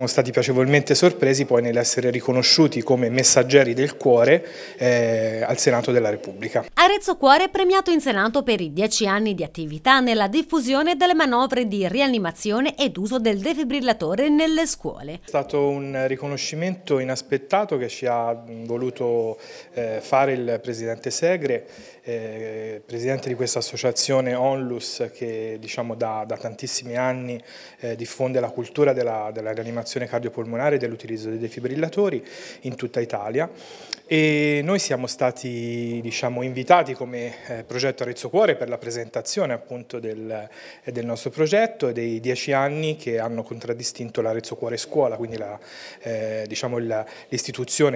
Siamo stati piacevolmente sorpresi poi nell'essere riconosciuti come messaggeri del cuore eh, al Senato della Repubblica. Arezzo Cuore è premiato in Senato per i dieci anni di attività nella diffusione delle manovre di rianimazione ed uso del defibrillatore nelle scuole. È stato un riconoscimento inaspettato che ci ha voluto eh, fare il Presidente Segre, eh, Presidente di questa associazione Onlus che diciamo, da, da tantissimi anni eh, diffonde la cultura della, della rianimazione programmazione cardiopolmonare e dell'utilizzo dei defibrillatori in tutta Italia e noi siamo stati diciamo, invitati come eh, progetto Arezzo Cuore per la presentazione appunto, del, eh, del, nostro progetto e dei dieci anni che hanno contraddistinto l'Arezzo Cuore Scuola, quindi l'istituzione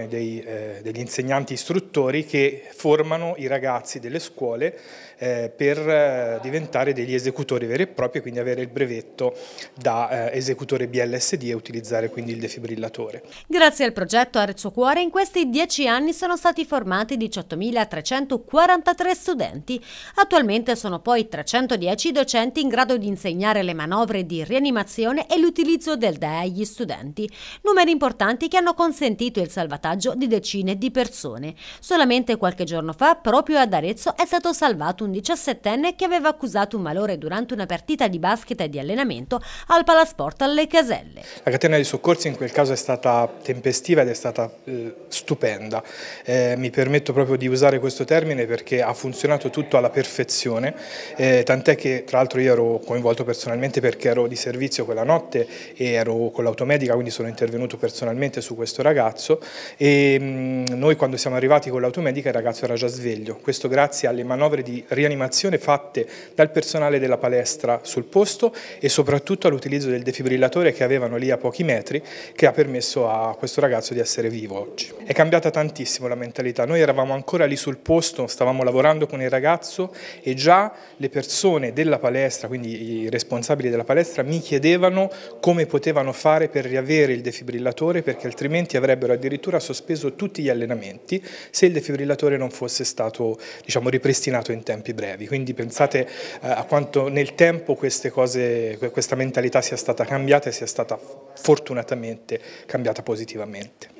eh, diciamo, eh, degli insegnanti istruttori che formano i ragazzi delle scuole eh, per eh, diventare degli esecutori veri e propri, quindi avere il brevetto da esecutore BLSD e utilizzare quindi il defibrillatore. Grazie al progetto Arezzo Cuore in questi dieci anni anni sono stati formati 18.343 studenti. Attualmente sono poi 310 i docenti in grado di insegnare le manovre di rianimazione e l'utilizzo del DEA agli studenti, numeri importanti che hanno consentito il salvataggio di decine di persone. Solamente qualche giorno fa, proprio ad Arezzo, è stato salvato un 17enne che aveva accusato un malore durante una partita di basket e di allenamento al Palasport alle Caselle. La catena di soccorsi in quel caso è stata tempestiva ed è stata eh, stupenda eh, mi permetto proprio di usare questo termine perché ha funzionato tutto alla perfezione, eh, tant'è che tra l'altro io ero coinvolto personalmente perché ero di servizio quella notte e ero con l'automedica, quindi sono intervenuto personalmente su questo ragazzo e mh, mm, noi quando siamo arrivati con l'automedica il ragazzo era già sveglio, questo grazie alle manovre di rianimazione fatte dal personale della palestra sul posto e soprattutto all'utilizzo del defibrillatore che avevano lì a pochi metri che ha permesso a questo ragazzo di essere vivo oggi. È cambiata tantissimo tantissimo la mentalità. Noi eravamo ancora lì sul posto, stavamo lavorando con il ragazzo e già le persone della palestra, quindi i responsabili della palestra, mi chiedevano come potevano fare per riavere il defibrillatore perché altrimenti avrebbero addirittura sospeso tutti gli allenamenti se il defibrillatore non fosse stato diciamo, ripristinato in tempi brevi. Quindi pensate eh, a quanto nel tempo cose, questa mentalità sia stata cambiata e sia stata fortunatamente cambiata positivamente.